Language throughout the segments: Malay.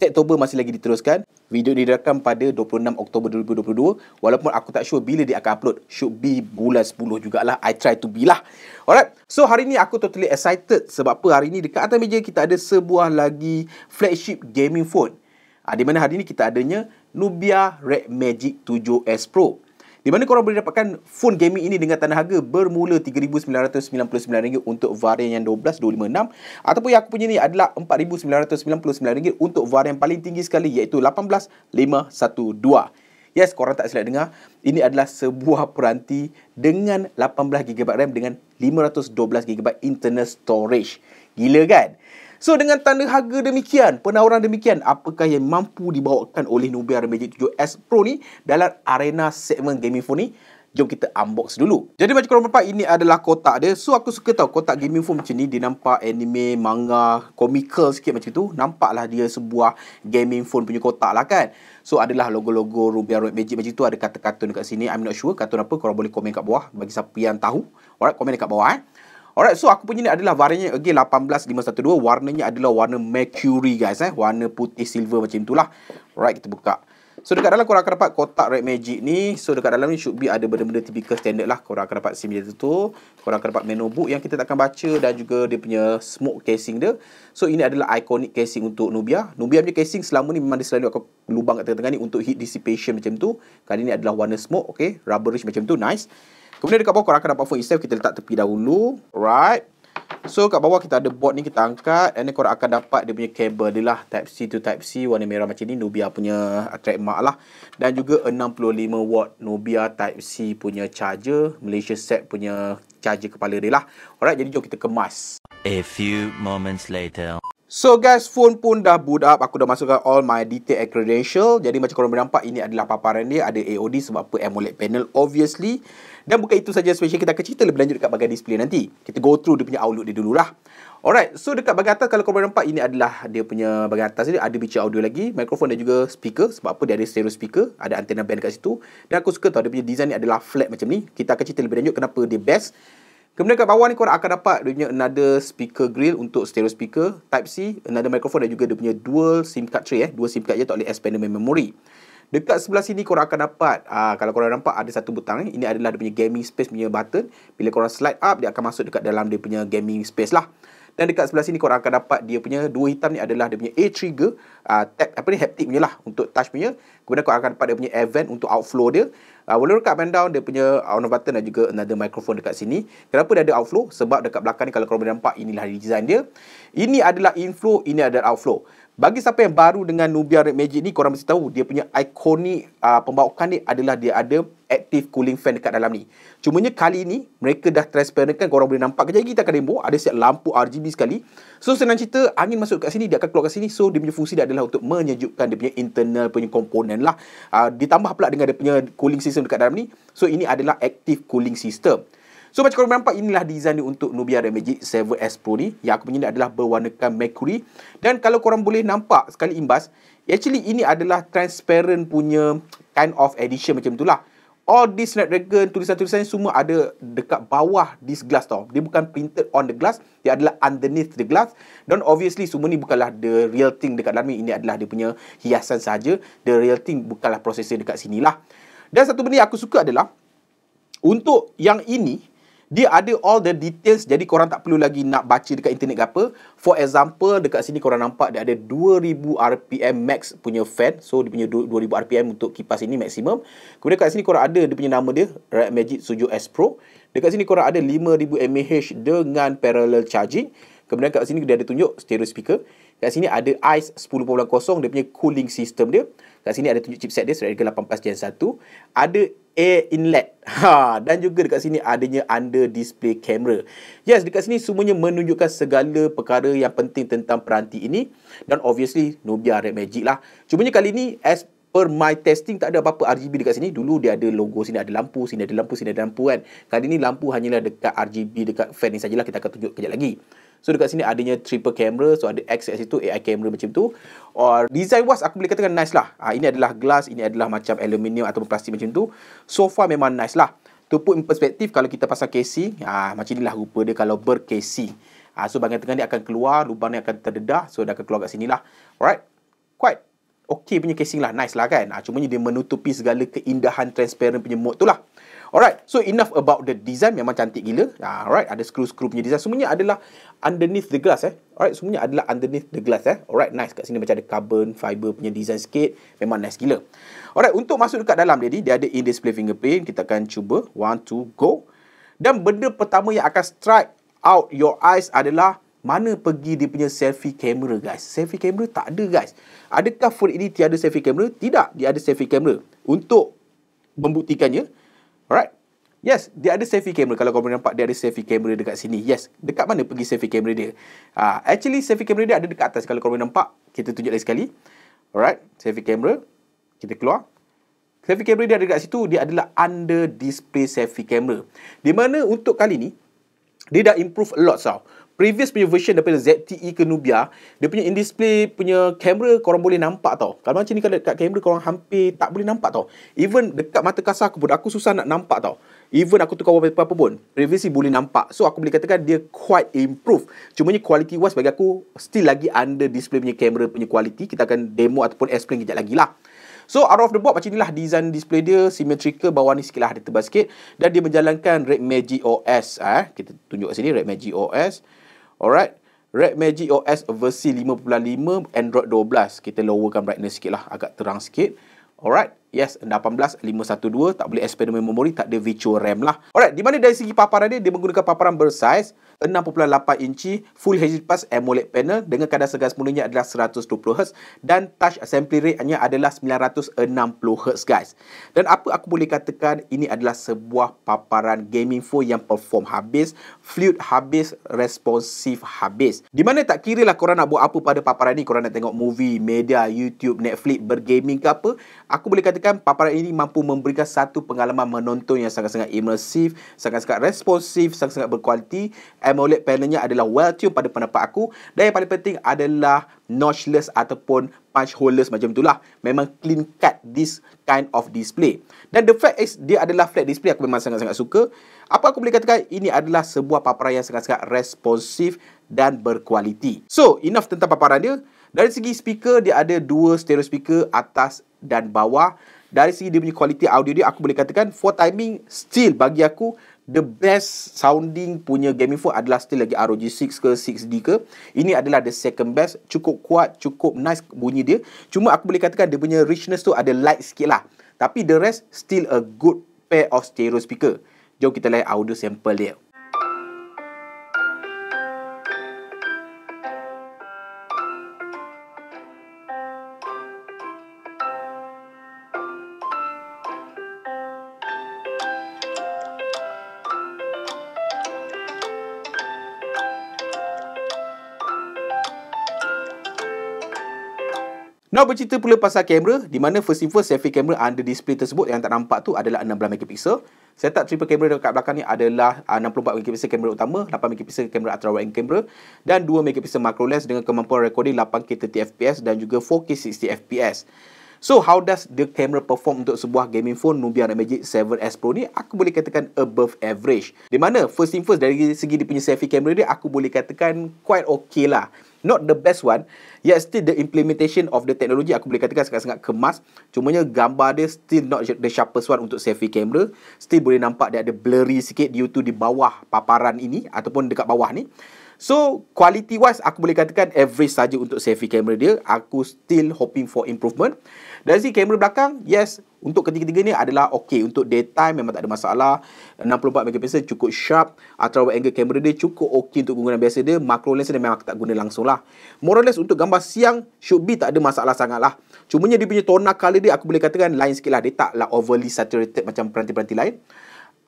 Techtober masih lagi diteruskan. Video ini direkam pada 26 Oktober 2022. Walaupun aku tak sure bila dia akan upload. Should be bulan 10 jugalah. I try to be lah. Alright. So, hari ini aku totally excited. Sebab apa hari ini dekat atas meja kita ada sebuah lagi flagship gaming phone. Ah, di mana hari ini kita adanya Nubia Red Magic 7S Pro. Di mana korang boleh dapatkan phone gaming ini dengan tanah harga bermula RM3,999 untuk varian yang 12256 ataupun yang aku punya ni adalah RM4,999 untuk varian paling tinggi sekali iaitu 18512. Yes, korang tak silap dengar. Ini adalah sebuah peranti dengan 18GB RAM dengan 512GB internal storage. Gila kan? So dengan tanda harga demikian, penawaran demikian, apakah yang mampu dibawakan oleh Nubia Magic 7S Pro ni dalam arena segmen gaming phone ni? Jom kita unbox dulu. Jadi macam korang nampak, ini adalah kotak dia. So aku suka tau kotak gaming phone macam ni. Dia nampak anime, manga, komikal sikit macam tu. Nampaklah dia sebuah gaming phone punya kotak lah kan. So adalah logo-logo Rubia Red Magic macam tu. Ada kata-kata dekat sini. I'm not sure kata apa. Korang boleh komen kat bawah bagi siapa yang tahu. Alright, komen dekat bawah eh. Alright, so aku punya ni adalah variannya again 18512. Warnanya adalah warna mercury guys eh. Warna putih silver macam itulah. Alright, kita buka. So dekat dalam korang akan dapat kotak Red Magic ni. So dekat dalam ni should be ada benda-benda typical standard lah. Korang akan dapat sim tu. Korang akan dapat menu book yang kita takkan baca dan juga dia punya smoke casing dia. So ini adalah iconic casing untuk Nubia. Nubia punya casing selama ni memang dia selalu akan lubang kat tengah-tengah ni untuk heat dissipation macam tu. Kali ni adalah warna smoke. Okay, rubberish macam tu. Nice. Kemudian dekat bawah korang akan dapat phone itself kita letak tepi dahulu. Right. So kat bawah kita ada board ni kita angkat and then korang akan dapat dia punya kabel dia lah type C to type C warna merah macam ni Nubia punya uh, trademark lah dan juga 65 watt Nubia type C punya charger Malaysia set punya charger kepala dia lah. Alright jadi jom kita kemas. A few moments later. So guys, phone pun dah boot up. Aku dah masukkan all my detail and credential. Jadi macam korang boleh nampak, ini adalah paparan dia. Ada AOD sebab apa AMOLED panel, obviously. Dan bukan itu saja special kita akan cerita lebih lanjut dekat bagian display nanti. Kita go through dia punya outlook dia dululah. Alright, so dekat bagian atas kalau korang boleh nampak, ini adalah dia punya bagian atas dia. Ada bicara audio lagi, mikrofon dan juga speaker. Sebab apa dia ada stereo speaker, ada antena band dekat situ. Dan aku suka tau, dia punya design ni adalah flat macam ni. Kita akan cerita lebih lanjut kenapa dia best. Kemudian kat bawah ni korang akan dapat dia punya another speaker grill untuk stereo speaker type C, another microphone dan juga dia punya dual SIM card tray eh. Dua SIM card je tak boleh expand main memory. Dekat sebelah sini korang akan dapat aa, ah, kalau korang nampak ada satu butang ni, eh, ini adalah dia punya gaming space punya button. Bila korang slide up dia akan masuk dekat dalam dia punya gaming space lah. Dan dekat sebelah sini korang akan dapat dia punya dua hitam ni adalah dia punya A trigger aa, ah, tap apa ni haptic punya lah untuk touch punya. Kemudian korang akan dapat dia punya event untuk outflow dia uh, boleh rekam and down dia punya on button dan juga another microphone dekat sini kenapa dia ada outflow sebab dekat belakang ni kalau korang boleh nampak inilah design dia ini adalah inflow ini adalah outflow bagi siapa yang baru dengan Nubia Red Magic ni, korang mesti tahu dia punya ikonik uh, pembawakan ni adalah dia ada active cooling fan dekat dalam ni. Cumanya kali ni, mereka dah transparentkan, korang boleh nampak kejap lagi, kita akan rainbow, ada siap lampu RGB sekali. So, senang cerita, angin masuk kat sini, dia akan keluar kat sini. So, dia punya fungsi dia adalah untuk menyejukkan dia punya internal punya komponen lah. Uh, ditambah pula dengan dia punya cooling system dekat dalam ni. So, ini adalah active cooling system. So macam korang nampak inilah design dia untuk Nubia Red Magic 7S Pro ni Yang aku punya ni adalah berwarnakan Mercury Dan kalau korang boleh nampak sekali imbas Actually ini adalah transparent punya kind of edition macam itulah All this Snapdragon tulisan-tulisan semua ada dekat bawah this glass tau Dia bukan printed on the glass Dia adalah underneath the glass Dan obviously semua ni bukanlah the real thing dekat dalam ni Ini adalah dia punya hiasan saja. The real thing bukanlah prosesnya dekat sini lah. Dan satu benda yang aku suka adalah untuk yang ini dia ada all the details jadi korang tak perlu lagi nak baca dekat internet ke apa for example dekat sini korang nampak dia ada 2000 rpm max punya fan so dia punya 2000 rpm untuk kipas ini maksimum kemudian dekat sini korang ada dia punya nama dia Red Magic Sujo S Pro dekat sini korang ada 5000 mAh dengan parallel charging Kemudian kat sini dia ada tunjuk stereo speaker. Kat sini ada ICE 10.0 dia punya cooling system dia. Kat sini ada tunjuk chipset dia Snapdragon 18 Gen 1. Ada air inlet. Ha dan juga dekat sini adanya under display camera. Yes, dekat sini semuanya menunjukkan segala perkara yang penting tentang peranti ini dan obviously Nubia Red Magic lah. Cumanya kali ni as per my testing tak ada apa-apa RGB dekat sini. Dulu dia ada logo sini ada lampu, sini ada lampu, sini ada lampu kan. Kali ni lampu hanyalah dekat RGB dekat fan ni sajalah kita akan tunjuk kejap lagi. So dekat sini adanya triple camera So ada X kat situ AI camera macam tu Or design was aku boleh katakan nice lah ha, Ini adalah glass Ini adalah macam aluminium Atau plastik macam tu So far memang nice lah To put in perspective Kalau kita pasang casing ah, ha, Macam inilah rupa dia Kalau bercasing ah, ha, So bagian tengah ni akan keluar Lubang ni akan terdedah So dia akan keluar kat sini lah Alright Quite okay punya casing lah Nice lah kan ha, cuma dia menutupi segala keindahan Transparent punya mode tu lah Alright, so enough about the design memang cantik gila. Ah, alright, ada screw-screw punya design. Semuanya adalah underneath the glass eh. Alright, semuanya adalah underneath the glass eh. Alright, nice. Kat sini macam ada carbon fiber punya design sikit. Memang nice gila. Alright, untuk masuk dekat dalam dia ni, dia ada in-display fingerprint. Kita akan cuba. One, two, go. Dan benda pertama yang akan strike out your eyes adalah mana pergi dia punya selfie camera guys. Selfie camera tak ada guys. Adakah phone ini tiada selfie camera? Tidak, dia ada selfie camera. Untuk membuktikannya, Alright. Yes, dia ada selfie camera. Kalau kau nampak, dia ada selfie camera dekat sini. Yes, dekat mana pergi selfie camera dia? Uh, actually, selfie camera dia ada dekat atas. Kalau kau nampak, kita tunjuk lagi sekali. Alright, selfie camera. Kita keluar. Selfie camera dia ada dekat situ. Dia adalah under display selfie camera. Di mana untuk kali ni, dia dah improve a lot tau previous punya version daripada ZTE ke Nubia, dia punya in-display punya kamera korang boleh nampak tau. Kalau macam ni kan dekat kamera korang hampir tak boleh nampak tau. Even dekat mata kasar aku pun, aku susah nak nampak tau. Even aku tukar wallpaper apa pun, previously boleh nampak. So aku boleh katakan dia quite improve. Cuma ni quality wise bagi aku, still lagi under display punya kamera punya quality. Kita akan demo ataupun explain kejap lagi lah. So out of the box macam inilah design display dia symmetrical bawah ni sikitlah ada tebal sikit dan dia menjalankan Red Magic OS eh kita tunjuk kat sini Red Magic OS Alright. Red Magic OS versi 5.5 Android 12. Kita lowerkan brightness sikit lah. Agak terang sikit. Alright. Yes, 18512. Tak boleh expand memory. Tak ada virtual RAM lah. Alright. Di mana dari segi paparan dia, dia menggunakan paparan bersaiz. 6.8 inci full HD plus AMOLED panel dengan kadar segar semulanya adalah 120Hz dan touch assembly rate-nya adalah 960Hz guys. Dan apa aku boleh katakan ini adalah sebuah paparan gaming phone yang perform habis, fluid habis, responsif habis. Di mana tak kira lah korang nak buat apa pada paparan ni, korang nak tengok movie, media, YouTube, Netflix, bergaming ke apa, aku boleh katakan paparan ini mampu memberikan satu pengalaman menonton yang sangat-sangat immersive, sangat-sangat responsif, sangat-sangat berkualiti AMOLED panelnya adalah well-tuned pada pendapat aku dan yang paling penting adalah notchless ataupun punch holeless macam itulah. Memang clean cut this kind of display. Dan the fact is, dia adalah flat display. Aku memang sangat-sangat suka. Apa aku boleh katakan, ini adalah sebuah paparan yang sangat-sangat responsif dan berkualiti. So, enough tentang paparan dia. Dari segi speaker, dia ada dua stereo speaker atas dan bawah. Dari segi dia punya kualiti audio dia, aku boleh katakan for timing, still bagi aku the best sounding punya gaming phone adalah still lagi ROG 6 ke 6D ke. Ini adalah the second best. Cukup kuat, cukup nice bunyi dia. Cuma aku boleh katakan dia punya richness tu ada light sikit lah. Tapi the rest still a good pair of stereo speaker. Jom kita lihat audio sample dia. Now bercerita pula pasal kamera di mana first in selfie kamera under display tersebut yang tak nampak tu adalah 16 megapixel. Setup triple kamera dekat belakang ni adalah 64 ah, megapiksel kamera utama, 8 megapiksel kamera ultra wide kamera dan 2 megapiksel macro lens dengan kemampuan recording 8K 30fps dan juga 4K 60fps. So how does the camera perform untuk sebuah gaming phone Nubia Red Magic 7S Pro ni? Aku boleh katakan above average. Di mana first thing first dari segi dia punya selfie camera dia aku boleh katakan quite okay lah. Not the best one. Yet still the implementation of the technology aku boleh katakan sangat-sangat kemas. Cumanya gambar dia still not the sharpest one untuk selfie camera. Still boleh nampak dia ada blurry sikit due to di bawah paparan ini ataupun dekat bawah ni. So quality wise aku boleh katakan average saja untuk selfie camera dia Aku still hoping for improvement Dan si kamera belakang yes untuk ketiga-tiga ni adalah okay untuk daytime memang tak ada masalah 64 megapixel cukup sharp ultra wide angle kamera dia cukup okay untuk guna biasa dia macro lens dia memang aku tak guna langsung lah more or less untuk gambar siang should be tak ada masalah sangat lah cumanya dia punya tonal color dia aku boleh katakan lain sikit lah dia taklah overly saturated macam peranti-peranti lain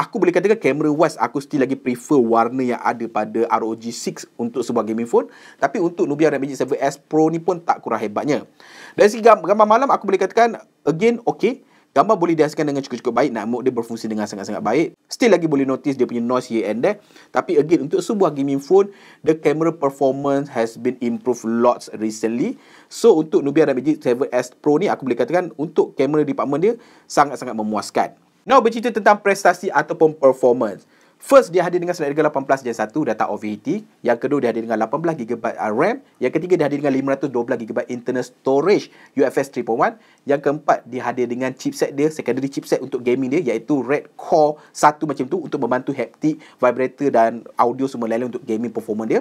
aku boleh katakan camera wise aku still lagi prefer warna yang ada pada ROG 6 untuk sebuah gaming phone tapi untuk Nubia Red Magic 7S Pro ni pun tak kurang hebatnya dari segi gambar, gambar malam aku boleh katakan again okay Gambar boleh dihasilkan dengan cukup-cukup baik Namun dia berfungsi dengan sangat-sangat baik Still lagi boleh notice dia punya noise here and there Tapi again untuk sebuah gaming phone The camera performance has been improved lots recently So untuk Nubia Red Magic 7S Pro ni Aku boleh katakan untuk kamera department dia Sangat-sangat memuaskan Now bercerita tentang prestasi ataupun performance. First dia hadir dengan Snapdragon 18 Gen 1 data OVT, yang kedua dia hadir dengan 18 GB RAM, yang ketiga dia hadir dengan 512 GB internal storage UFS 3.1, yang keempat dia hadir dengan chipset dia secondary chipset untuk gaming dia iaitu Red Core 1 macam tu untuk membantu haptic, vibrator dan audio semua lain-lain untuk gaming performance dia.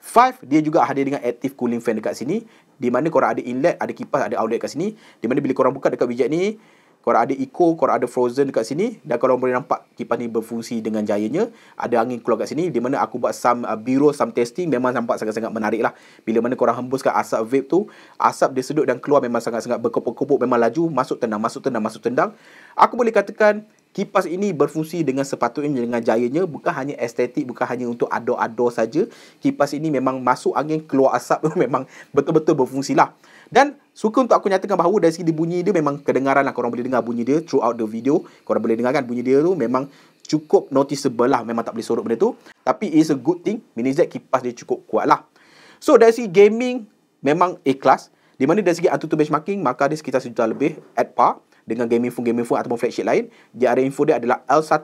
Five dia juga hadir dengan active cooling fan dekat sini di mana korang ada inlet, ada kipas, ada outlet kat sini di mana bila korang buka dekat widget ni korang ada Eco, korang ada Frozen dekat sini dan korang boleh nampak kipas ni berfungsi dengan jayanya. Ada angin keluar kat sini di mana aku buat some uh, bureau, some testing memang nampak sangat-sangat menarik lah. Bila mana korang hembuskan asap vape tu, asap dia sedut dan keluar memang sangat-sangat berkepuk-kepuk, memang laju, masuk tendang, masuk tendang, masuk tendang. Aku boleh katakan kipas ini berfungsi dengan sepatutnya dengan jayanya bukan hanya estetik bukan hanya untuk ador-ador saja kipas ini memang masuk angin keluar asap tu memang betul-betul berfungsi lah dan suka untuk aku nyatakan bahawa dari segi bunyi dia memang kedengaran lah. Korang boleh dengar bunyi dia throughout the video. Korang boleh dengar kan bunyi dia tu memang cukup noticeable lah. Memang tak boleh sorok benda tu. Tapi it's a good thing. Mini Z kipas dia cukup kuat lah. So dari segi gaming memang A-class. Di mana dari segi Antutu benchmarking maka dia sekitar sejuta lebih at par. Dengan gaming phone-gaming phone ataupun flagship lain. Di area info dia adalah L1.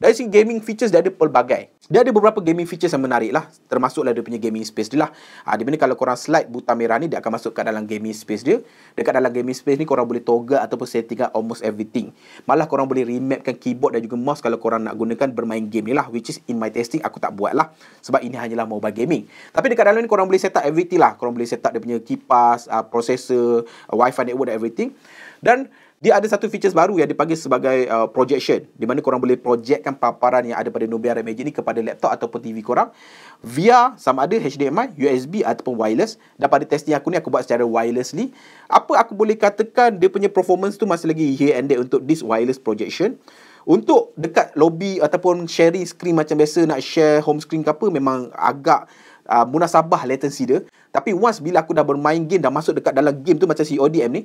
Dari segi gaming features, dia ada pelbagai. Dia ada beberapa gaming features yang menarik lah. Termasuklah dia punya gaming space dia lah. Ha, di mana kalau korang slide buta merah ni, dia akan masuk ke dalam gaming space dia. Dekat dalam gaming space ni, korang boleh toggle ataupun settingkan almost everything. Malah korang boleh remapkan keyboard dan juga mouse kalau korang nak gunakan bermain game ni lah. Which is in my testing, aku tak buat lah. Sebab ini hanyalah mobile gaming. Tapi dekat dalam ni, korang boleh set up everything lah. Korang boleh set up dia punya kipas, uh, processor, uh, wifi network dan everything. Dan dia ada satu features baru yang dipanggil sebagai uh, projection di mana korang boleh projectkan paparan yang ada pada Nubia Red ini kepada laptop ataupun TV korang via sama ada HDMI, USB ataupun wireless dan pada test aku ni aku buat secara wirelessly. Apa aku boleh katakan dia punya performance tu masih lagi here and there untuk this wireless projection. Untuk dekat lobby ataupun sharing screen macam biasa nak share home screen ke apa memang agak uh, munasabah latency dia. Tapi once bila aku dah bermain game dan masuk dekat dalam game tu macam CODM ni,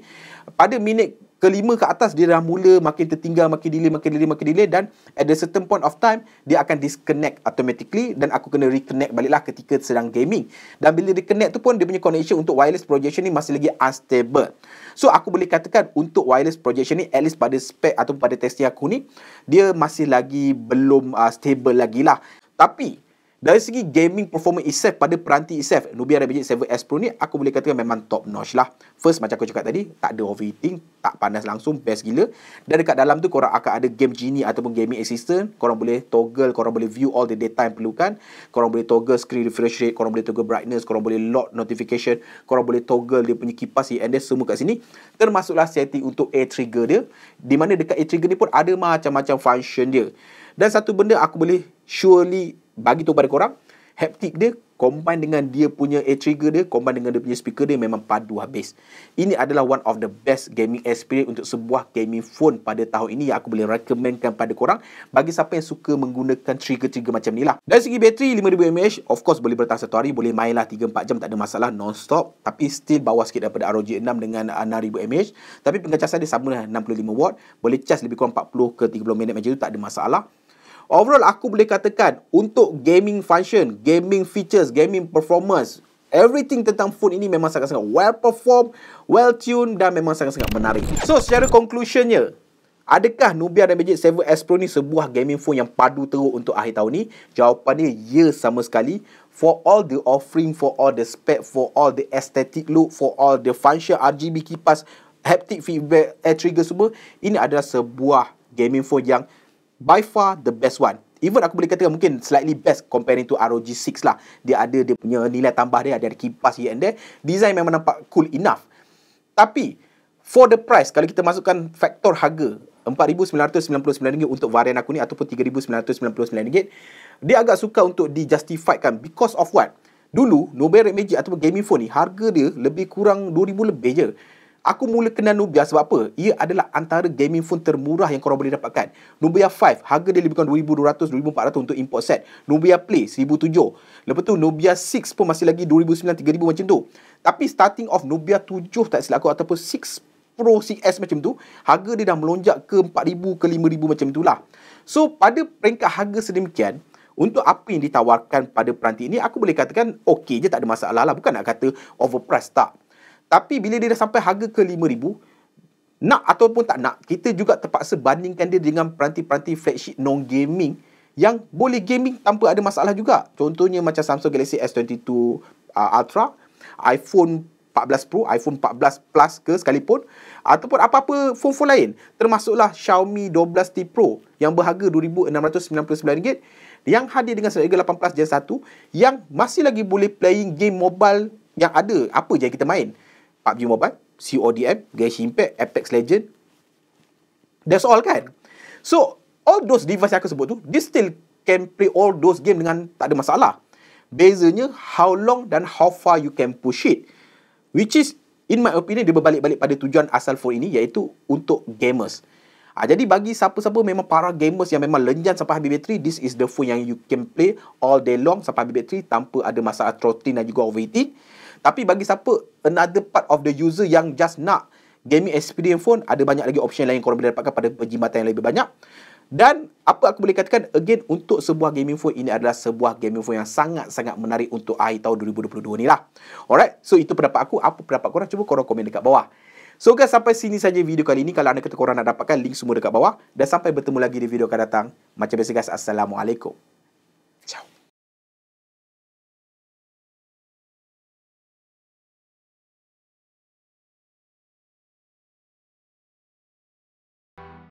pada minute kelima ke atas dia dah mula makin tertinggal makin delay makin delay makin delay dan at a certain point of time dia akan disconnect automatically dan aku kena reconnect baliklah ketika sedang gaming dan bila reconnect tu pun dia punya connection untuk wireless projection ni masih lagi unstable so aku boleh katakan untuk wireless projection ni at least pada spec ataupun pada testing aku ni dia masih lagi belum uh, stable lagi lah tapi dari segi gaming performance itself pada peranti itself, Nubia Red Magic 7S Pro ni aku boleh katakan memang top notch lah. First macam aku cakap tadi, tak ada overheating, tak panas langsung, best gila. Dan dekat dalam tu korang akan ada game genie ataupun gaming assistant. Korang boleh toggle, korang boleh view all the data yang perlukan. Korang boleh toggle screen refresh rate, korang boleh toggle brightness, korang boleh lock notification, korang boleh toggle dia punya kipas and then semua kat sini. Termasuklah setting untuk air trigger dia. Di mana dekat air trigger ni pun ada macam-macam function dia. Dan satu benda aku boleh surely bagi tu pada korang haptic dia combine dengan dia punya air trigger dia combine dengan dia punya speaker dia memang padu habis ini adalah one of the best gaming experience untuk sebuah gaming phone pada tahun ini yang aku boleh recommendkan pada korang bagi siapa yang suka menggunakan trigger-trigger macam ni lah dari segi bateri 5000mAh of course boleh bertahan satu hari boleh main lah 3-4 jam tak ada masalah non-stop tapi still bawah sikit daripada ROG 6 dengan 6000mAh uh, tapi pengecasan dia sama lah 65W boleh charge lebih kurang 40 ke 30 minit macam tu tak ada masalah Overall aku boleh katakan untuk gaming function, gaming features, gaming performance, everything tentang phone ini memang sangat-sangat well perform, well tuned dan memang sangat-sangat menarik. So secara conclusionnya, adakah Nubia dan Magic 7S Pro ni sebuah gaming phone yang padu teruk untuk akhir tahun ni? Jawapannya ya sama sekali. For all the offering, for all the spec, for all the aesthetic look, for all the function RGB kipas, haptic feedback, air trigger semua, ini adalah sebuah gaming phone yang by far the best one Even aku boleh katakan mungkin slightly best comparing to ROG 6 lah. Dia ada dia punya nilai tambah dia, ada kipas here and there. Design memang nampak cool enough. Tapi, for the price, kalau kita masukkan faktor harga RM4,999 untuk varian aku ni ataupun RM3,999, dia agak suka untuk dijustifikan because of what? Dulu, Nobel Red Magic ataupun gaming phone ni, harga dia lebih kurang RM2,000 lebih je. Aku mula kenal Nubia sebab apa? Ia adalah antara gaming phone termurah yang korang boleh dapatkan. Nubia 5, harga dia lebih kurang 2200 2400 untuk import set. Nubia Play, 1700 Lepas tu, Nubia 6 pun masih lagi 2900 3000 macam tu. Tapi starting off Nubia 7 tak silap aku ataupun 6 Pro CS macam tu, harga dia dah melonjak ke 4000 ke 5000 macam itulah. So, pada peringkat harga sedemikian, untuk apa yang ditawarkan pada peranti ini, aku boleh katakan okey je tak ada masalah lah. Bukan nak kata overpriced tak. Tapi bila dia dah sampai harga ke RM5,000, nak ataupun tak nak, kita juga terpaksa bandingkan dia dengan peranti-peranti flagship non-gaming yang boleh gaming tanpa ada masalah juga. Contohnya macam Samsung Galaxy S22 uh, Ultra, iPhone 14 Pro, iPhone 14 Plus ke sekalipun ataupun apa-apa phone-phone lain termasuklah Xiaomi 12T Pro yang berharga RM2,699 yang hadir dengan Snapdragon 8 Plus Gen 1 yang masih lagi boleh playing game mobile yang ada apa je yang kita main PUBG Mobile, CODM, Genshin Impact, Apex Legend. That's all kan? So, all those device yang aku sebut tu, they still can play all those game dengan tak ada masalah. Bezanya, how long dan how far you can push it. Which is, in my opinion, dia berbalik-balik pada tujuan asal phone ini, iaitu untuk gamers. Ha, jadi, bagi siapa-siapa memang para gamers yang memang lenjan sampai habis bateri, this is the phone yang you can play all day long sampai habis bateri tanpa ada masalah throttling dan juga overheating. Tapi bagi siapa another part of the user yang just nak gaming experience phone, ada banyak lagi option lain korang boleh dapatkan pada perjimatan yang lebih banyak. Dan apa aku boleh katakan again untuk sebuah gaming phone ini adalah sebuah gaming phone yang sangat-sangat menarik untuk akhir tahun 2022 ni lah. Alright, so itu pendapat aku. Apa pendapat korang? Cuba korang komen dekat bawah. So guys, sampai sini saja video kali ini. Kalau anda kata korang nak dapatkan link semua dekat bawah. Dan sampai bertemu lagi di video akan datang. Macam biasa guys, Assalamualaikum.